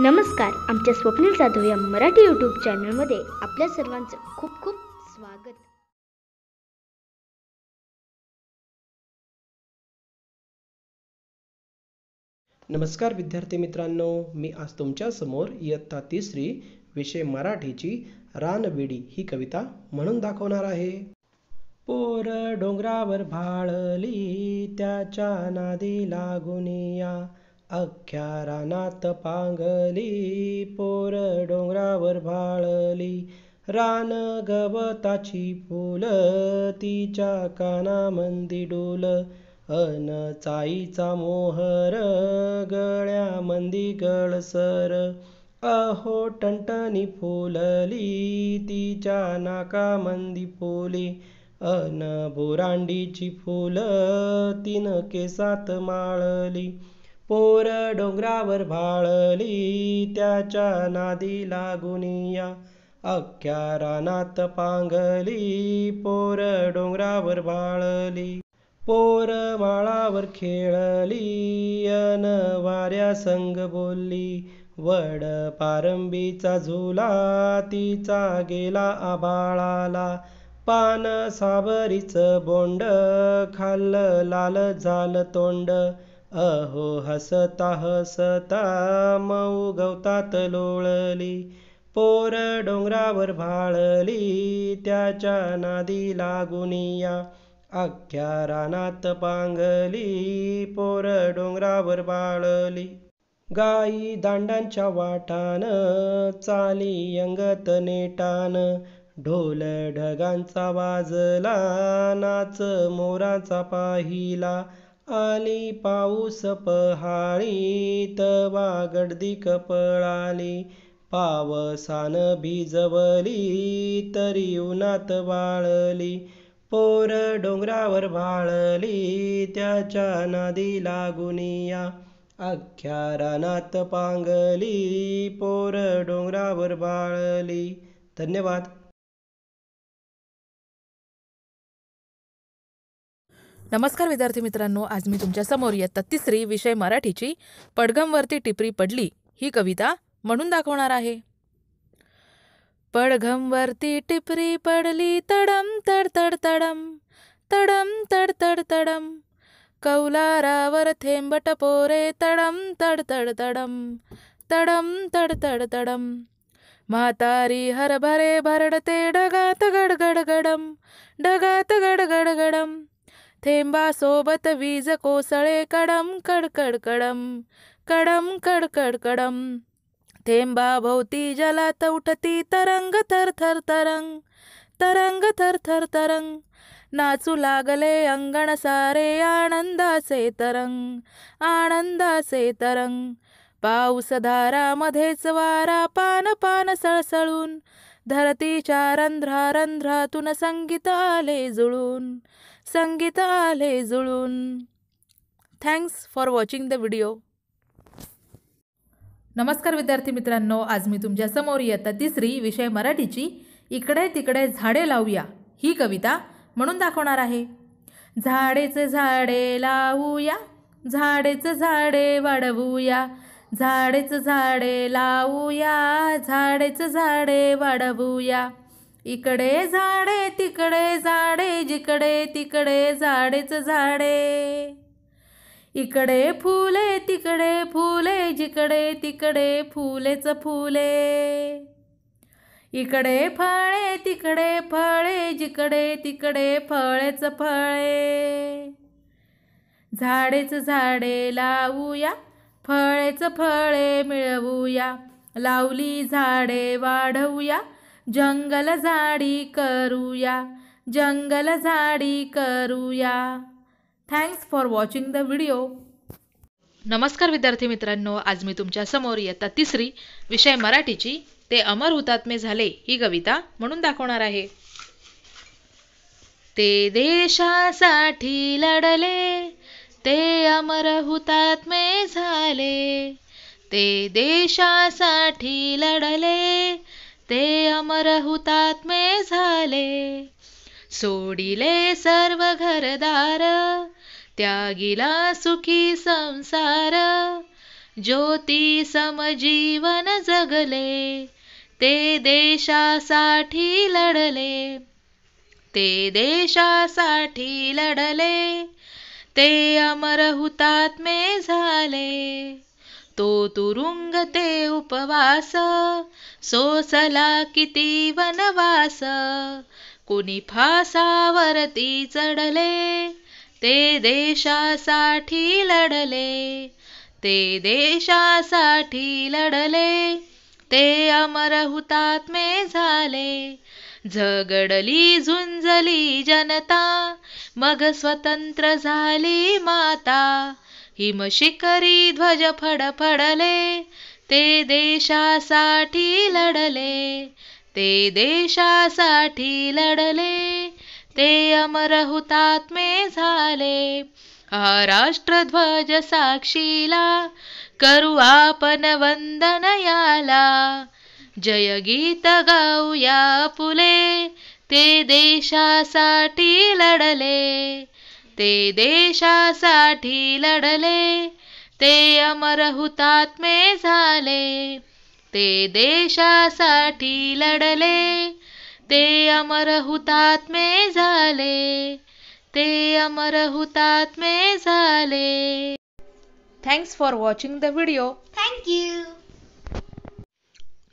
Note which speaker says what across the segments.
Speaker 1: नमस्कार आमच्या स्वप्नील जाधव या मराठी यूट्यूब चॅनलमध्ये आपल्या सर्वांचं खूप खूप स्वागत नमस्कार विद्यार्थी मित्रांनो
Speaker 2: मी आज तुमच्यासमोर इयत्ता तिसरी विषय मराठीची रानबेडी ही कविता म्हणून दाखवणार आहे पोर डोंगरावर भाळली त्याच्या नादी लागून या अख्ख्या रानात पांगली पोर डोंगरावर भाळली रान गवताची फुल तिच्या कानामंदी डोल अन चाईचा मोहर मंदी गळसर अहो टंटनी फुलली तिच्या मंदी फुली अन बोरांडीची फुलं तीन केसात माळली पोर डोंगरावर भाळली त्याच्या नादी लागुनिया अख्ख्या रानात पांगली पोर डोंगरावर भाळली पोर माळावर खेळली अन वाऱ्या संग बोलली वड पारंबीचा झुला तिचा गेला आबाळाला पान साबरीच बोंड खाल लाल झाल तोंड अहो हसता हसता मऊ गवतात लोळली पोर डोंगरावर भाळली त्याच्या नादी लागुनिया अख्ख्या रानात पांगली पोर डोंगरावर बाळली गाई दांडांच्या वाटान चाली अंगत नेटान ढोल ढगांचा वाजला नाच मोराचा पाहिला आली पाऊस पहाळीत वागडदी कपळाली पावसान भिजवली तरी उन्हात वाळली पोर डोंगरावर भाळली त्याच्या नदी लागुनिया अख्ख्या रानात पांगली पोर डोंगरावर भाळली धन्यवाद
Speaker 1: नमस्कार विद्यार्थी मित्रांनो आज मी तुमच्या समोर इयत्ता तिसरी विषय मराठीची पडघमवरती टिपरी पडली ही कविता म्हणून दाखवणार आहे पडघमवरती टिपरी पडली तडम तड तड तडम तडम तड तड तडम कौलारावर थेंबटपोरे टपोरे तडम तड तड तडम तडम तड तड तडम म्हातारी हरभरे भरडते डगात गडगडगडम डगात गडगडगडम थेंबासोबत वीज कोसळे कडम कडकड कडम कडम कडकड कडम थेंबाभोवती जलात उठती तरंग थर थर तरंग तरंग थर थर तरंग नाचू लागले अंगण सारे आनंदाचे तरंग आनंदाचे तरंग पाऊस धारामध्येच वारा पान पान सळसळून धरतीच्या रंध्रा रंध्रातून संगीत आले जुळून संगीत आले जुळून thanks for watching the video नमस्कार विद्यार्थी मित्रांनो आज मी तुमच्यासमोर येता तिसरी विषय मराठीची इकडे तिकडे झाडे लावूया ही कविता म्हणून दाखवणार आहे झाडेच झाडे लावूया झाडेचं झाडे वाढवूया झाडेचं झाडे लावूया झाडेचं झाडे वाढवूया इकडे झाडे तिकडे झाडे जिकडे तिकडे झाडेच झाडे इकडे फुले तिकडे फुले जिकडे तिकडे फुलेच फुले इकडे फळे तिकडे फळे जिकडे तिकडे फळेच फळे झाडेच झाडे लावूया फळेच फळे मिळवूया लावली झाडे वाढवूया जंगल झाडी करूया जंगल झाडी करूया thanks for watching the video नमस्कार विद्यार्थी मित्रांनो आज मी तुमच्या समोर इयत्ता तिसरी विषय मराठीची ते अमर हुतात्मे झाले ही कविता म्हणून दाखवणार आहे ते देशासाठी लढले ते अमर हुतात्मे झाले ते देशासाठी लढले ते अमर हुतात्मे झाले सोडिले सर्व घरदार त्यागिला सुखी संसार ज्योती समजीवन जगले ते देशासाठी लढले ते देशासाठी लढले ते अमर हुतात्मे झाले तो तुरुंगते उपवास सोसला किती वनवास कोणी फासावरती चढले ते देशासाठी लढले ते देशासाठी लढले ते अमर हुतात्मे झाले झगडली झुंजली जनता मग स्वतंत्र झाली माता हिमशिखरी ध्वज फडफडले ते देशासाठी लढले ते देशासाठी लढले ते अमर हुतात्मे झाले हा ध्वज साक्षीला करू आपण वंदन याला जय गीत गाऊया फुले ते देशासाठी लढले ते देशासाठी लढले ते अमर हुतात्मे झाले ते देशासाठी लढले ते अमर हुतात्मे झाले ते अमर हुतात्मे झाले thanks for watching the video thank you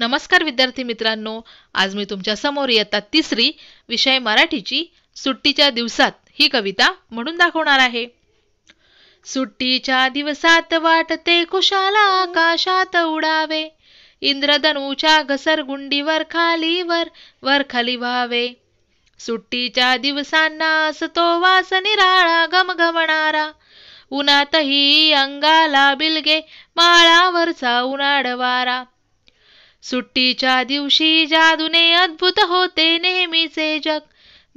Speaker 1: नमस्कार विद्यार्थी मित्रांनो आज मी तुमच्या समोर येतात तिसरी विषय मराठीची सुट्टीच्या दिवसात ही कविता म्हणून दाखवणार आहे सुट्टीच्या दिवसात वाटते कुशाला आकाशात उडावे इंद्रधनुच्या घसरगुंडीवर खालीवर वर खाली व्हावे सुट्टीच्या दिवसांना असतो वास निराळा गमगमणारा उन्हातही अंगाला बिलगे माळावरचा उन्हाडवारा सुट्टीच्या दिवशी जादूने अद्भुत होते नेहमीचे जग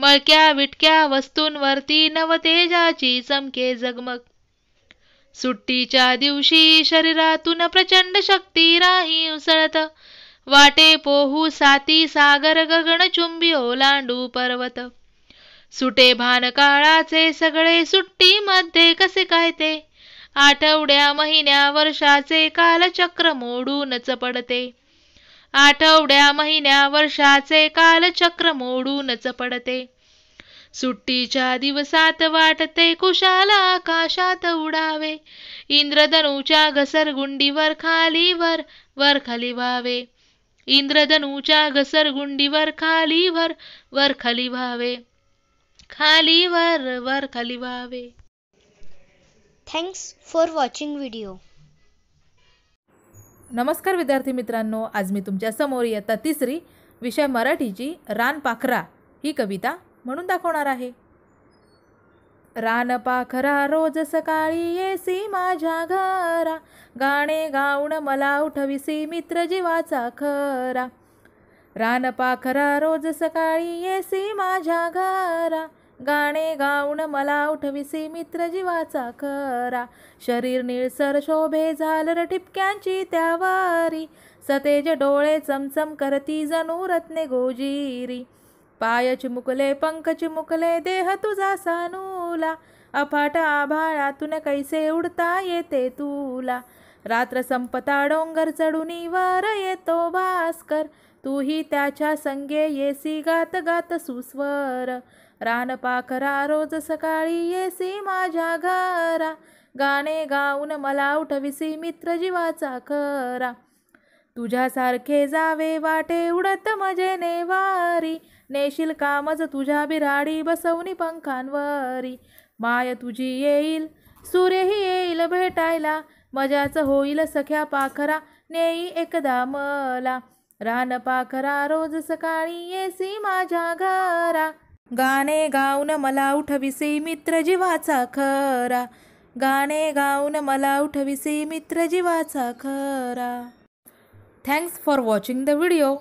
Speaker 1: मळक्या विटक्या वस्तूंवरती नवतेजाची चमके जगमग सुट्टीच्या दिवशी शरीरातून प्रचंड शक्ती राही उसळत वाटे पोहू साती सागर गगन चुंबी ओलांडू पर्वत सुटे भान काळाचे सगळे सुट्टी मध्ये कसे कायते। ते आठवड्या महिन्या वर्षाचे कालचक्र मोडूनच पडते आठवड्या महिन्या वर्षाचे कालचक्र मोडूनच पडते सुट्टीच्या दिवसात वाटते कुशाल आकाशात उडावे इंद्रधनूच्या घसरगुंडीवर खालीवर वर खाली व्हावे इंद्रधनूच्या घसरगुंडीवर खालीवर वर खाली व्हावे खालीवर वर खाली व्हावे थँक्स फॉर वॉचिंग व्हिडिओ नमस्कार विद्यार्थी मित्रांनो आज मी तुमच्यासमोर इयत्ता तिसरी विषय मराठीची रानपाखरा ही कविता म्हणून दाखवणार आहे रानपाखरा रोज सकाळी येसी माझ्या घरा गाणे गाऊन मला उठविसी मित्र जीवाचा खरा रान पाखरा रोज सकाळी येसी माझ्या घरा गाणे गाऊन मला उठविसी मित्र जीवाचा खरा शरीर निळसर शोभे झालर ठिपक्यांची त्यावारी सतेज डोळे चमचम करती जणू रत्ने गोजीरी पाय चिमुकले पंख चिमुकले देह तुझा सानूला अफाट आभाळातून कैसे उडता येते तुला रात्र संपता डोंगर चढूनी वर येतो भास्कर तूही त्याच्या संगे येसी गात गात सुस्वर रानपाखरा रोज सकाळी येसी माझ्या घरा गाणे गाऊन मला उठविसी मित्र जीवाचा खरा तुझ्यासारखे जावे वाटे उडत मजेने वारी नेशील कामज तुझ्या बिराडी बसवणी पंखांवरी माय तुझी येईल सूर्यही येईल भेटायला मजाच होईल सख्या पाखरा नेई एकदा मला रान पाखरा रोज सकाळी येसी माझ्या घरा गाणे गाऊन मला उठविसे मित्र जीवाचा खरा गाणे गाऊन मला उठविसे मित्र जीवाचा खरा thanks for watching the video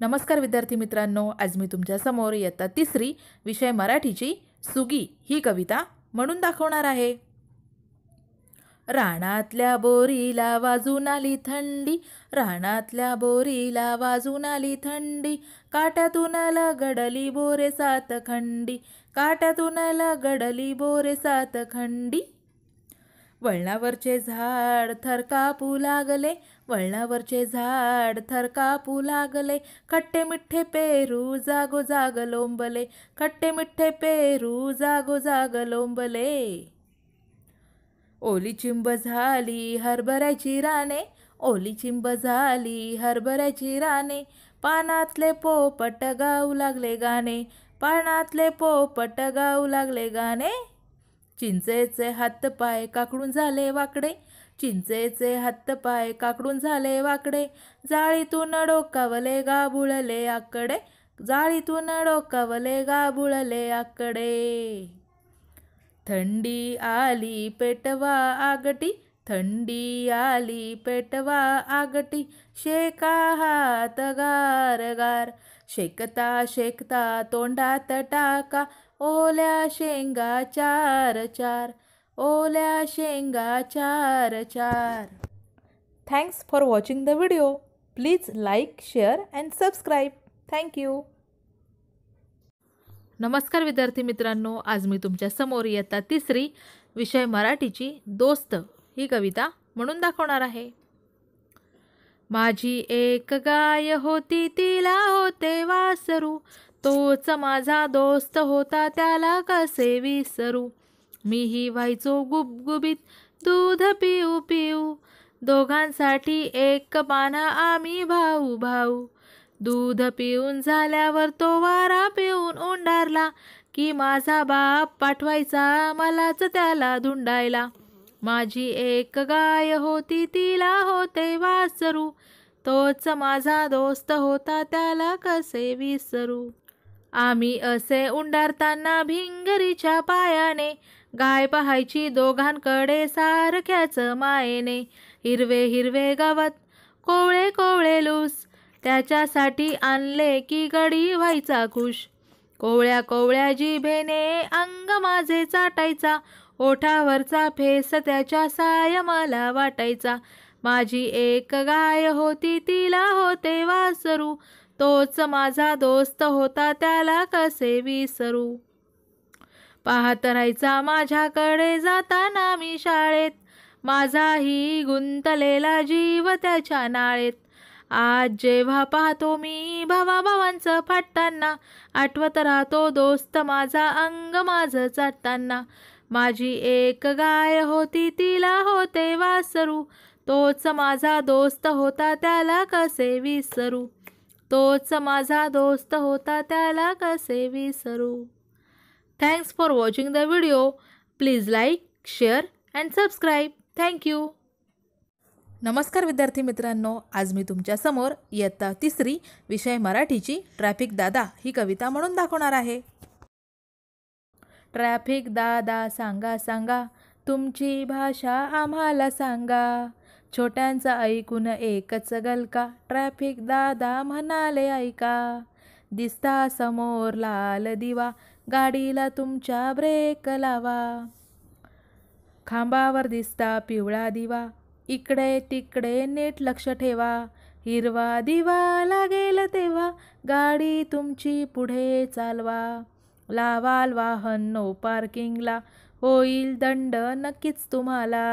Speaker 1: नमस्कार विद्यार्थी मित्रांनो आज मी तुमच्यासमोर इयत्ता तिसरी विषय मराठीची सुगी ही कविता म्हणून दाखवणार आहे राणातल्या बोरीला वाजून आली थंडी राणातल्या बोरीला वाजून आली थंडी काट्यातून गडली बोरे सात खंडी काट्यातून लगडली बोरे सात खंडी वळणावरचे झाड थरकापू लागले वळणावरचे झाड थरकापू लागले खट्टे मिठ्ठे पेरू जागो जाग लोंबले खट्टे मिठ्ठे पेरू जागो जाग लोंबले ओली चिंब झाली हरभऱ्याची राणे ओली चिंब झाली हरभऱ्याची राणे पानातले पोपट गाऊ लागले गाणे पानातले पोपट गाऊ लागले गाणे चिंचेचे हात पाय काकडून झाले वाकडे चिंचेचे हात पाय काकडून झाले वाकडे जाळीतून डोकावले गाबुळले आकडे जाळीतून डोकावले गाबुळले आकडे थंडी आली पेटवा आगटी थंडी आली पेटवा आगटी शेका हात गार गार शेकता शेकता तोंडात टाका ओल्या शेंगा चार चार ओल्या शेंगा चार चार thanks for watching the video please like share and subscribe thank you नमस्कार विद्यार्थी मित्रांनो आज मी तुमच्यासमोर इयत्ता तिसरी विषय मराठीची दोस्त ही कविता म्हणून दाखवणार आहे माझी एक गाय होती तिला होते वासरू तोच माझा दोस्त होता त्याला कसे विसरू मीही व्हायचो गुबगुबीत दूध पिऊ पिऊ दोघांसाठी एक पाना आम्ही भाऊ भाऊ दूध पिऊन झाल्यावर तो वारा पिऊन उंडारला की माझा बाप पाठवायचा मलाच त्याला धुंडायला माझी एक गाय होती तिला होते वासरू तोच माझा दोस्त होता त्याला कसे विसरू आम्ही असे उंडारताना भिंगरीच्या पायाने गाय पाहायची दोघांकडे सारख्याच मायेने हिरवे हिरवे गवत कोवळे कोवळे लूस त्याच्यासाठी आणले की गडी व्हायचा खुश कोवळ्या कोवळ्या जिभेने अंग माझे चाटायचा ओठावरचा फेस त्याच्या साय मला वाटायचा माझी एक गाय होती तिला होते वासरू तोच माझा दोस्त होता त्याला कसे विसरू पाहत राहायचा माझ्याकडे जाताना मी शाळेत माझाही गुंतलेला जीव त्याच्या नाळेत आज जेव्हा पाहतो मी भावा भावांचं फाटताना आठवत राहतो दोस्त माझा अंग माझं चाटताना माझी एक गाय होती तिला होते वासरू तोच माझा दोस्त होता त्याला कसे विसरू तोच माझा दोस्त होता त्याला कसे विसरू thanks for watching the video please like share and subscribe thank you नमस्कार विद्यार्थी मित्रांनो आज मी तुमच्यासमोर इयत्ता तिसरी विषय मराठीची ट्रॅफिक दादा ही कविता म्हणून दाखवणार आहे ट्रॅफिक दादा सांगा सांगा तुमची भाषा आम्हाला सांगा छोट्यांचा ऐकून एकच गलका ट्रॅफिक दादा म्हणाले ऐका दिसता समोर लाल दिवा गाडीला तुमच्या ब्रेक लावा खांबावर दिसता पिवळा दिवा इकडे तिकडे नेट लक्ष ठेवा हिरवा दिवा लागेल तेव्हा गाडी तुमची पुढे चालवा लावाल वाहन नो पार्किंगला होईल दंड नक्कीच तुम्हाला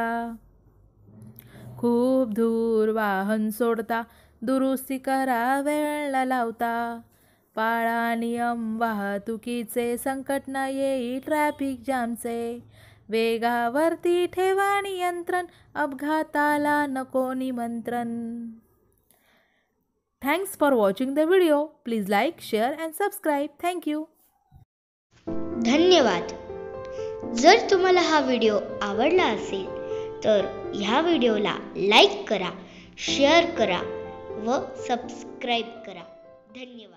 Speaker 1: खूप दूर वाहन सोडता दुरुस्ती करा वेळ लावता पाळा नियम वाहतुकीचे संकट न येई ट्रॅफिक जामचे वेगावरती ठेवा नियंत्रण अपघाताला नको निमंत्रण thanks for watching the video please like share and subscribe thank you धन्यवाद जर तुम्हाला हा व्हिडिओ आवडला असेल
Speaker 2: तर ह्या
Speaker 1: व्हिडिओला लाईक करा शेअर करा व सबस्क्राईब करा धन्यवाद